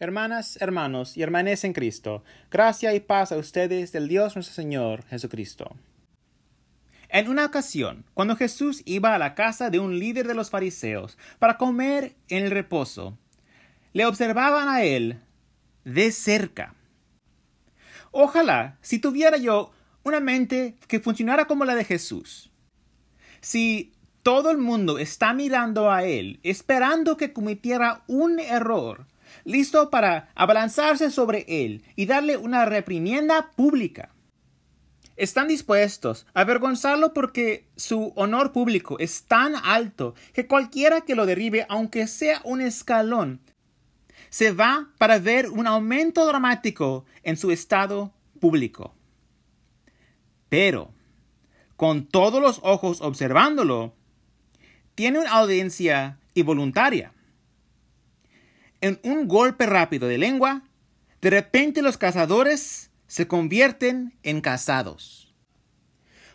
Hermanas, hermanos y hermanes en Cristo, gracia y paz a ustedes del Dios nuestro Señor Jesucristo. En una ocasión, cuando Jesús iba a la casa de un líder de los fariseos para comer en el reposo, le observaban a él de cerca. Ojalá, si tuviera yo una mente que funcionara como la de Jesús, si todo el mundo está mirando a él, esperando que cometiera un error, listo para abalanzarse sobre él y darle una reprimienda pública. Están dispuestos a avergonzarlo porque su honor público es tan alto que cualquiera que lo derribe, aunque sea un escalón, se va para ver un aumento dramático en su estado público. Pero, con todos los ojos observándolo, tiene una audiencia y voluntaria en un golpe rápido de lengua, de repente los cazadores se convierten en cazados.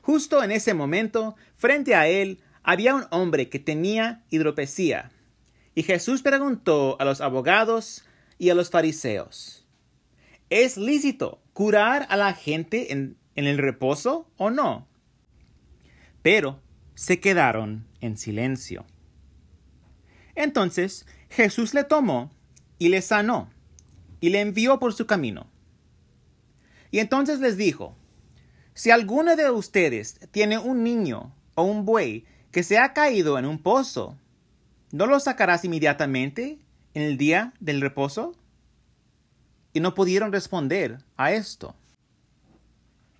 Justo en ese momento, frente a él, había un hombre que tenía hidropesía. Y Jesús preguntó a los abogados y a los fariseos, ¿es lícito curar a la gente en, en el reposo o no? Pero se quedaron en silencio. Entonces Jesús le tomó y le sanó, y le envió por su camino. Y entonces les dijo, si alguno de ustedes tiene un niño o un buey que se ha caído en un pozo, ¿no lo sacarás inmediatamente en el día del reposo? Y no pudieron responder a esto.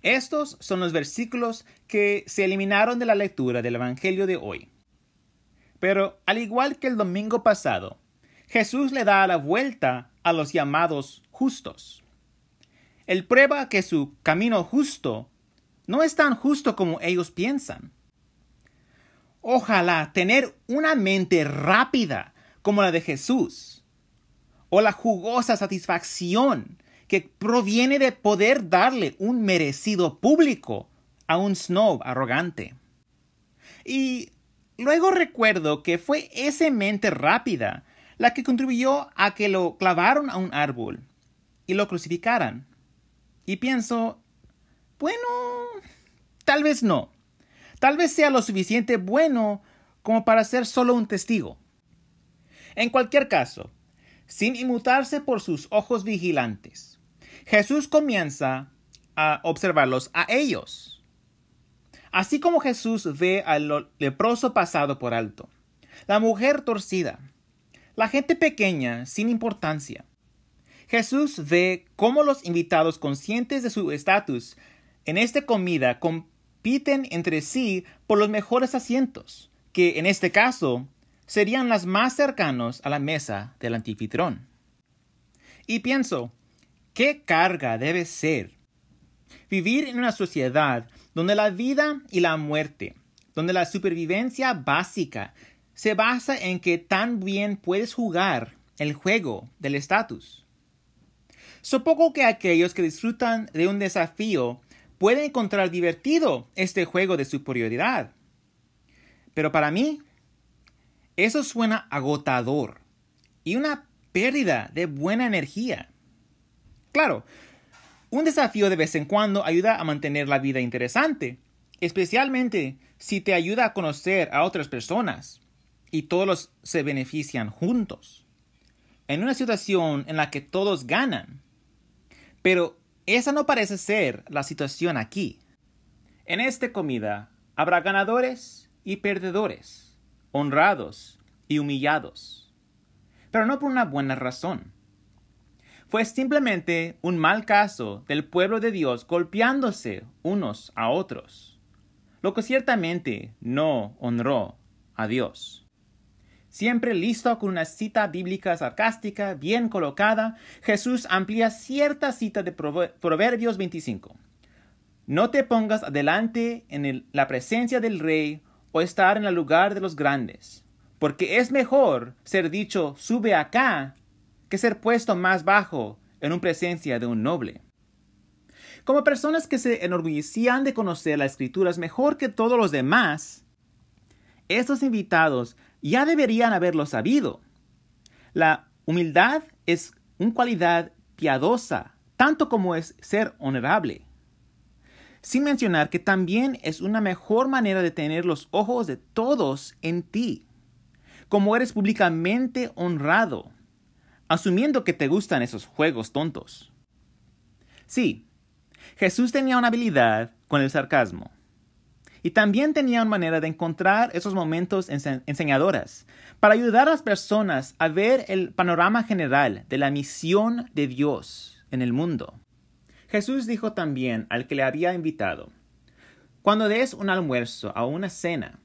Estos son los versículos que se eliminaron de la lectura del Evangelio de hoy. Pero al igual que el domingo pasado, Jesús le da la vuelta a los llamados justos. Él prueba que su camino justo no es tan justo como ellos piensan. Ojalá tener una mente rápida como la de Jesús, o la jugosa satisfacción que proviene de poder darle un merecido público a un snob arrogante. Y luego recuerdo que fue esa mente rápida la que contribuyó a que lo clavaron a un árbol y lo crucificaran. Y pienso, bueno, tal vez no. Tal vez sea lo suficiente bueno como para ser solo un testigo. En cualquier caso, sin inmutarse por sus ojos vigilantes, Jesús comienza a observarlos a ellos. Así como Jesús ve al leproso pasado por alto, la mujer torcida, la gente pequeña, sin importancia. Jesús ve cómo los invitados conscientes de su estatus en esta comida compiten entre sí por los mejores asientos, que en este caso serían las más cercanos a la mesa del antifitrón. Y pienso, ¿qué carga debe ser vivir en una sociedad donde la vida y la muerte, donde la supervivencia básica se basa en que tan bien puedes jugar el juego del estatus. Supongo que aquellos que disfrutan de un desafío pueden encontrar divertido este juego de superioridad. Pero para mí, eso suena agotador y una pérdida de buena energía. Claro, un desafío de vez en cuando ayuda a mantener la vida interesante, especialmente si te ayuda a conocer a otras personas y todos se benefician juntos. En una situación en la que todos ganan. Pero esa no parece ser la situación aquí. En esta comida habrá ganadores y perdedores, honrados y humillados, pero no por una buena razón. Fue simplemente un mal caso del pueblo de Dios golpeándose unos a otros, lo que ciertamente no honró a Dios. Siempre listo con una cita bíblica sarcástica bien colocada, Jesús amplía cierta cita de Proverbios 25. No te pongas adelante en la presencia del rey o estar en el lugar de los grandes, porque es mejor ser dicho sube acá que ser puesto más bajo en un presencia de un noble. Como personas que se enorgullecían de conocer las escrituras mejor que todos los demás, estos invitados ya deberían haberlo sabido. La humildad es una cualidad piadosa, tanto como es ser honorable. Sin mencionar que también es una mejor manera de tener los ojos de todos en ti, como eres públicamente honrado, asumiendo que te gustan esos juegos tontos. Sí, Jesús tenía una habilidad con el sarcasmo y también tenían manera de encontrar esos momentos enseñadoras para ayudar a las personas a ver el panorama general de la misión de Dios en el mundo. Jesús dijo también al que le había invitado, cuando des un almuerzo o una cena,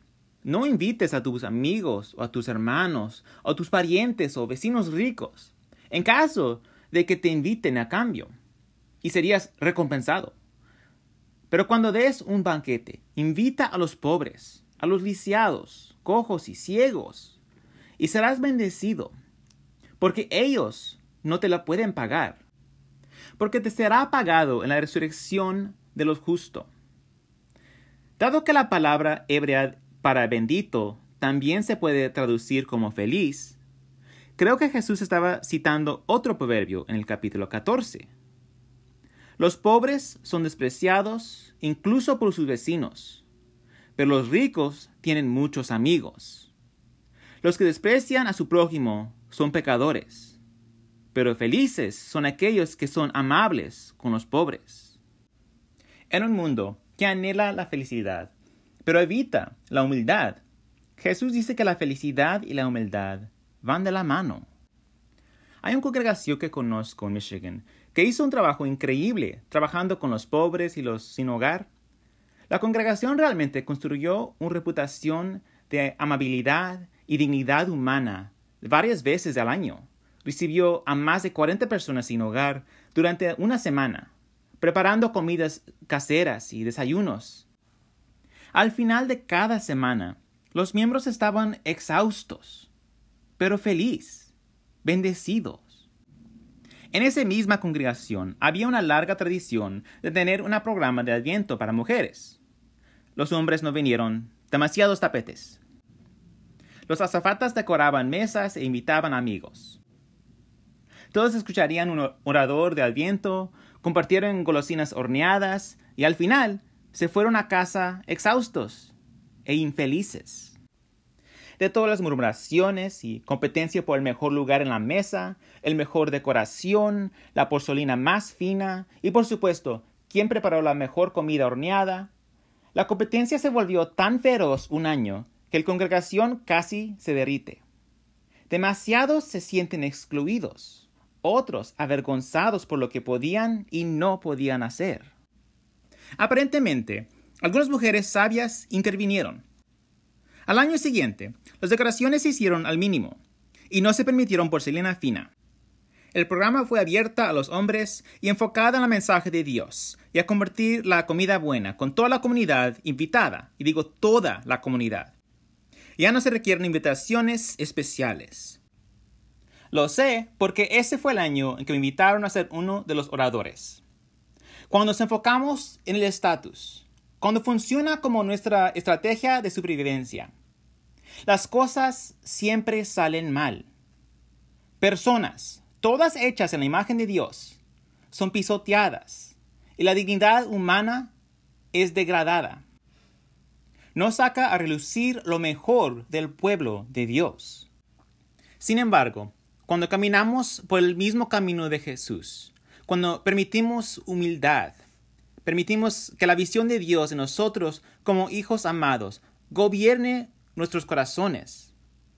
no invites a tus amigos o a tus hermanos o tus parientes o vecinos ricos, en caso de que te inviten a cambio, y serías recompensado pero cuando des un banquete, invita a los pobres, a los lisiados, cojos y ciegos, y serás bendecido, porque ellos no te la pueden pagar, porque te será pagado en la resurrección de los justos. Dado que la palabra hebrea para bendito también se puede traducir como feliz, creo que Jesús estaba citando otro proverbio en el capítulo 14, los pobres son despreciados incluso por sus vecinos, pero los ricos tienen muchos amigos. Los que desprecian a su prójimo son pecadores, pero felices son aquellos que son amables con los pobres. En un mundo que anhela la felicidad, pero evita la humildad, Jesús dice que la felicidad y la humildad van de la mano. Hay una congregación que conozco en Michigan que hizo un trabajo increíble trabajando con los pobres y los sin hogar. La congregación realmente construyó una reputación de amabilidad y dignidad humana varias veces al año. Recibió a más de 40 personas sin hogar durante una semana, preparando comidas caseras y desayunos. Al final de cada semana, los miembros estaban exhaustos, pero feliz, bendecido en esa misma congregación había una larga tradición de tener un programa de adviento para mujeres. Los hombres no vinieron, demasiados tapetes. Los azafatas decoraban mesas e invitaban amigos. Todos escucharían un orador de adviento, compartieron golosinas horneadas y al final se fueron a casa exhaustos e infelices de todas las murmuraciones y competencia por el mejor lugar en la mesa, el mejor decoración, la porcelina más fina y por supuesto, quién preparó la mejor comida horneada. La competencia se volvió tan feroz un año que la congregación casi se derrite. Demasiados se sienten excluidos, otros avergonzados por lo que podían y no podían hacer. Aparentemente, algunas mujeres sabias intervinieron al año siguiente, las decoraciones se hicieron al mínimo y no se permitieron porcelana fina. El programa fue abierta a los hombres y enfocada en el mensaje de Dios y a convertir la comida buena con toda la comunidad invitada, y digo toda la comunidad. Ya no se requieren invitaciones especiales. Lo sé porque ese fue el año en que me invitaron a ser uno de los oradores. Cuando nos enfocamos en el estatus, cuando funciona como nuestra estrategia de supervivencia. Las cosas siempre salen mal. Personas, todas hechas en la imagen de Dios, son pisoteadas y la dignidad humana es degradada. No saca a relucir lo mejor del pueblo de Dios. Sin embargo, cuando caminamos por el mismo camino de Jesús, cuando permitimos humildad, permitimos que la visión de Dios en nosotros como hijos amados gobierne nuestros corazones.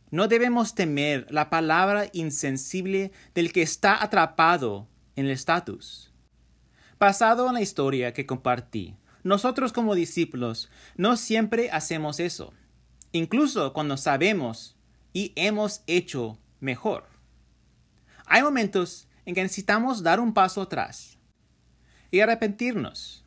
No debemos temer la palabra insensible del que está atrapado en el estatus. Pasado en la historia que compartí, nosotros como discípulos no siempre hacemos eso, incluso cuando sabemos y hemos hecho mejor. Hay momentos en que necesitamos dar un paso atrás y arrepentirnos,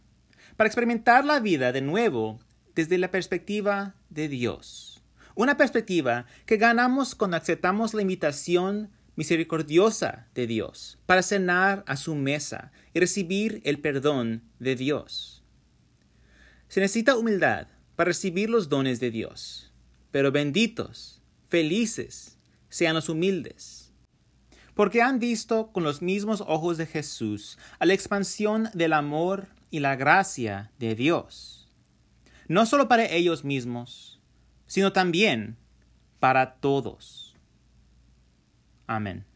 para experimentar la vida de nuevo desde la perspectiva de Dios. Una perspectiva que ganamos cuando aceptamos la invitación misericordiosa de Dios para cenar a su mesa y recibir el perdón de Dios. Se necesita humildad para recibir los dones de Dios, pero benditos, felices, sean los humildes porque han visto con los mismos ojos de Jesús a la expansión del amor y la gracia de Dios, no solo para ellos mismos, sino también para todos. Amén.